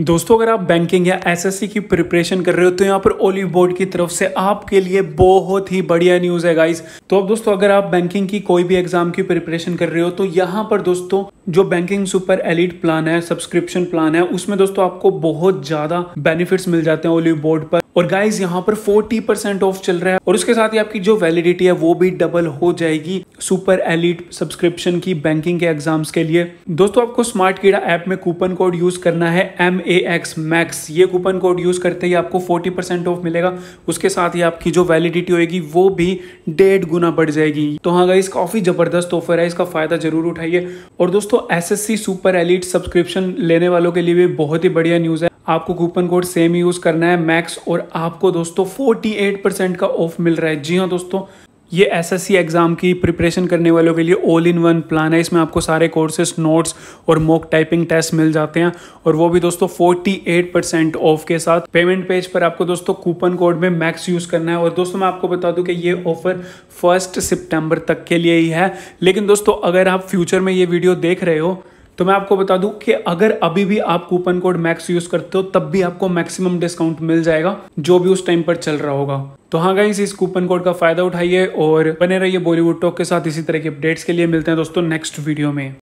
दोस्तों अगर आप बैंकिंग या एसएससी की प्रिपरेशन कर रहे हो तो यहाँ पर ओली बोर्ड की तरफ से आपके लिए बहुत ही बढ़िया न्यूज़ है गाइस तो अब दोस्तों अगर आप बैंकिंग की कोई भी एग्जाम की प्रिपरेशन कर रहे हो तो यहाँ पर दोस्तों जो बैंकिंग सुपर एलिट प्लान है सब्सक्रिप्शन प्लान है उसमें दोस्तों आपको बहुत ज्यादा बेनिफिट्स मिल जाते हैं ओलिव बोर्ड पर और गाइज यहाँ पर 40 परसेंट ऑफ चल रहा है और उसके साथ ही आपकी जो वैलिडिटी है वो भी डबल हो जाएगी सुपर एलिट सब्सक्रिप्शन की बैंकिंग के एग्जाम्स के लिए दोस्तों आपको स्मार्ट कीड़ा ऐप में कूपन कोड यूज करना है एम ए एक्स मैक्स ये कूपन कोड यूज करते ही आपको 40 परसेंट ऑफ मिलेगा उसके साथ ही आपकी जो वैलिडिटी होगी वो भी डेढ़ गुना बढ़ जाएगी तो हाँ गाइज काफी जबरदस्त ऑफर है इसका फायदा जरूर उठाइए और दोस्तों एसएससी सुपर एलिट सब्सक्रिप्शन लेने वालों के लिए भी बहुत ही बढ़िया न्यूज़ है आपको कूपन कोड सेम यूज़ करना है मैक्स और आपको दोस्तों 48% का ऑफ मिल रहा है जी हाँ दोस्तों ये एसएससी एग्ज़ाम की प्रिपरेशन करने वालों के लिए ऑल इन वन प्लान है इसमें आपको सारे कोर्सेस नोट्स और मॉक टाइपिंग टेस्ट मिल जाते हैं और वो भी दोस्तों 48 परसेंट ऑफ के साथ पेमेंट पेज पर आपको दोस्तों कूपन कोड में मैक्स यूज़ करना है और दोस्तों मैं आपको बता दूं कि ये ऑफर फर्स्ट सितंबर तक के लिए ही है लेकिन दोस्तों अगर आप फ्यूचर में ये वीडियो देख रहे हो तो मैं आपको बता दूं कि अगर अभी भी आप कूपन कोड मैक्स यूज करते हो तब भी आपको मैक्सिमम डिस्काउंट मिल जाएगा जो भी उस टाइम पर चल रहा होगा तो हाँ गाइस इस कूपन कोड का फायदा उठाइए और बने रहिए बॉलीवुड टॉक के साथ इसी तरह के अपडेट्स के लिए मिलते हैं दोस्तों नेक्स्ट वीडियो में